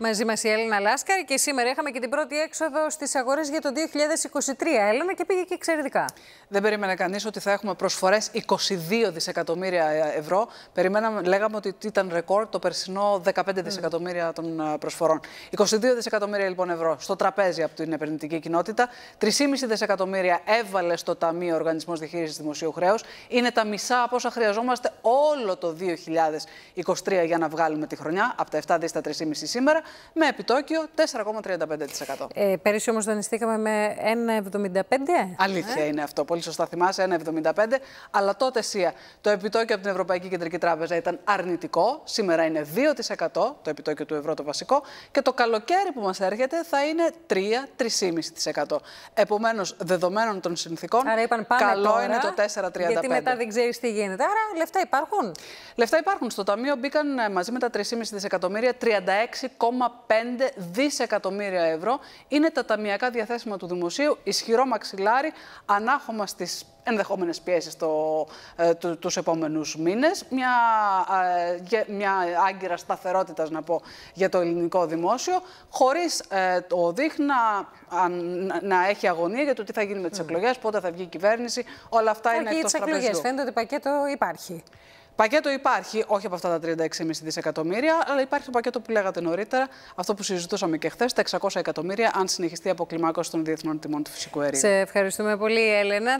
Μαζί μας η Έλληνα Λάσκαρη και σήμερα είχαμε και την πρώτη έξοδο στις αγορές για το 2023. Έλληνα και πήγε και εξαιρετικά. Δεν περίμενε κανείς ότι θα έχουμε προσφορές 22 δισεκατομμύρια ε, ευρώ. Περιμέναμε, λέγαμε ότι ήταν ρεκόρ το περσινό 15 mm. δισεκατομμύρια των ε, προσφορών. 22 δισεκατομμύρια λοιπόν ευρώ στο τραπέζι από την επενδυτική κοινότητα. 3,5 δισεκατομμύρια έβαλε στο Ταμείο Οργανισμός Διαχείρισης Δημοσίου Χρέους. Είναι τα μισά από όσα χρειαζόμαστε όλο το 2023 για να βγάλουμε τη χρονιά. Από τα 7 δι 3,5 σήμερα με επιτόκιο 4,35%. Ε, πέρυσι όμως δανειστήκαμε με 1,75. Αλήθεια ε? είναι αυτό. Πολύ σωστά θυμάσαι, 1,75. Αλλά τότε, Σία, το επιτόκιο από την Ευρωπαϊκή Κεντρική Τράπεζα ήταν αρνητικό. Σήμερα είναι 2% το επιτόκιο του ευρώ το βασικό. Και το καλοκαίρι που μας έρχεται θα είναι 3-3,5%. Επομένως, δεδομένων των συνθήκων, καλό είναι το 4,35%. Γιατί μετά δεν ξέρεις τι γίνεται. Άρα λεφτά υπάρχουν. Λεφτά υπάρχουν. Στο ταμείο μπήκαν μαζί με τα 3,5 δισεκατομμύρια 36,5 δισεκατομμύρια ευρώ. Είναι τα ταμιακά διαθέσιμα του Δημοσίου, ισχυρό μαξιλάρι, ανάχωμα στις ενδεχομένε πιέσεις ε, τους, επόμενους μήνες, Μια, ε, μια άγκυρα σταθερότητας, να πω, για το ελληνικό δημόσιο, χωρίς ε, το δείχνα να, να, έχει αγωνία για το τι θα γίνει με τις εκλογές, πότε θα βγει η κυβέρνηση, όλα αυτά θα είναι εκτός τραπεζιού. φαίνεται ότι πακέτο υπάρχει. Πακέτο υπάρχει, όχι από αυτά τα 36,5 δισεκατομμύρια, αλλά υπάρχει το πακέτο που λέγατε νωρίτερα, αυτό που συζητούσαμε και χθες, τα 600 εκατομμύρια, αν συνεχιστεί η αποκλιμάκωση των διεθνών τιμών του φυσικού αερίου. Σε ευχαριστούμε πολύ, Έλενα.